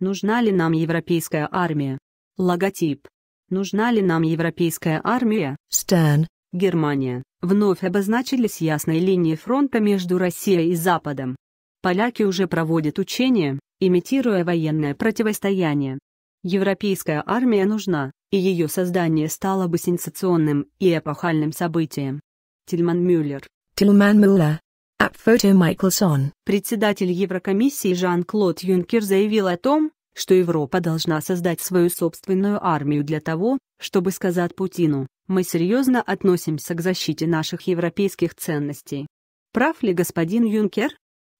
Нужна ли нам европейская армия? Логотип. Нужна ли нам европейская армия? Стерн. Германия. Вновь обозначились ясной линии фронта между Россией и Западом. Поляки уже проводят учения, имитируя военное противостояние. Европейская армия нужна, и ее создание стало бы сенсационным и эпохальным событием. Тильман Мюллер. Тильман Мюллер. App photo Michelson. Председатель Еврокомиссии Жан-Клод Юнкер заявил о том, что Европа должна создать свою собственную армию для того, чтобы сказать Путину, мы серьезно относимся к защите наших европейских ценностей. Прав ли господин Юнкер?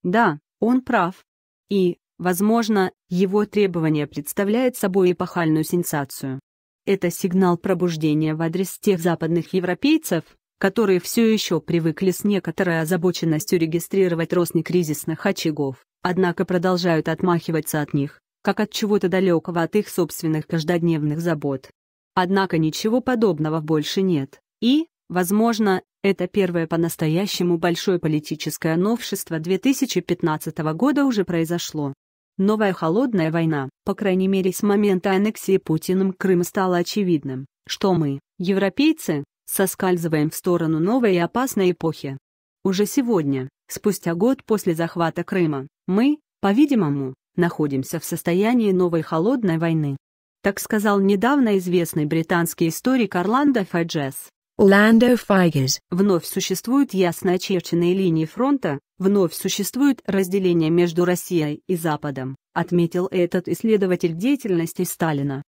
Да, он прав. И, возможно, его требование представляет собой эпохальную сенсацию. Это сигнал пробуждения в адрес тех западных европейцев, которые все еще привыкли с некоторой озабоченностью регистрировать росни кризисных очагов, однако продолжают отмахиваться от них, как от чего-то далекого от их собственных каждодневных забот. Однако ничего подобного больше нет, и, возможно, это первое по-настоящему большое политическое новшество 2015 года уже произошло. Новая холодная война, по крайней мере с момента аннексии Путиным Крыма стало очевидным, что мы, европейцы, соскальзываем в сторону новой и опасной эпохи. Уже сегодня, спустя год после захвата Крыма, мы, по-видимому, находимся в состоянии новой холодной войны. Так сказал недавно известный британский историк Орландо Файджес. Ландо Файгес. Вновь существуют ясно очерченные линии фронта, вновь существует разделение между Россией и Западом, отметил этот исследователь деятельности Сталина.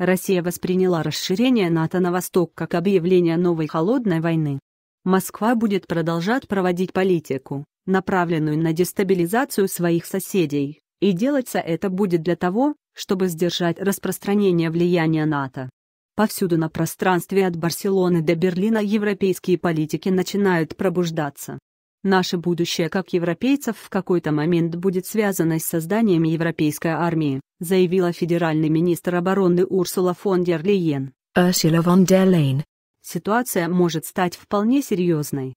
Россия восприняла расширение НАТО на восток как объявление новой холодной войны. Москва будет продолжать проводить политику, направленную на дестабилизацию своих соседей, и делаться это будет для того, чтобы сдержать распространение влияния НАТО. Повсюду на пространстве от Барселоны до Берлина европейские политики начинают пробуждаться. Наше будущее как европейцев в какой-то момент будет связано с созданием европейской армии, заявила федеральный министр обороны Урсула фон дер Лейен. Урсула фон дер Лейен. Ситуация может стать вполне серьезной.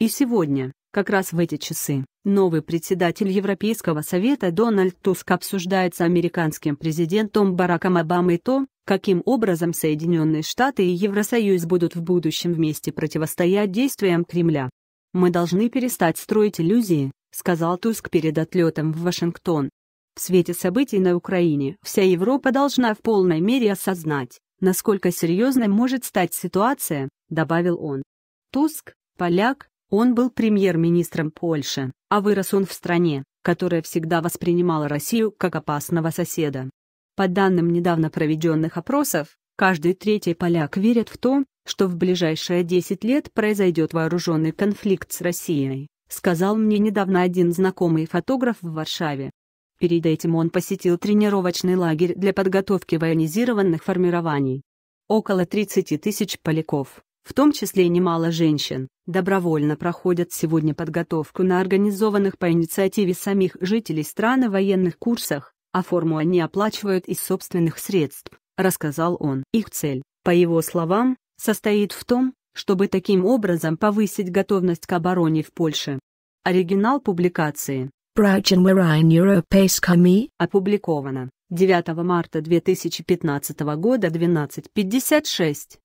И сегодня, как раз в эти часы, новый председатель Европейского совета Дональд Туск обсуждает с американским президентом Бараком Обамой то, каким образом Соединенные Штаты и Евросоюз будут в будущем вместе противостоять действиям Кремля. «Мы должны перестать строить иллюзии», — сказал Туск перед отлетом в Вашингтон. В свете событий на Украине вся Европа должна в полной мере осознать, насколько серьезной может стать ситуация, добавил он. Туск, поляк, он был премьер-министром Польши, а вырос он в стране, которая всегда воспринимала Россию как опасного соседа. По данным недавно проведенных опросов, Каждый третий поляк верит в то, что в ближайшие 10 лет произойдет вооруженный конфликт с Россией, сказал мне недавно один знакомый фотограф в Варшаве. Перед этим он посетил тренировочный лагерь для подготовки военизированных формирований. Около 30 тысяч поляков, в том числе немало женщин, добровольно проходят сегодня подготовку на организованных по инициативе самих жителей страны военных курсах, а форму они оплачивают из собственных средств рассказал он. Их цель, по его словам, состоит в том, чтобы таким образом повысить готовность к обороне в Польше. Оригинал публикации опубликовано 9 марта 2015 года 12.56.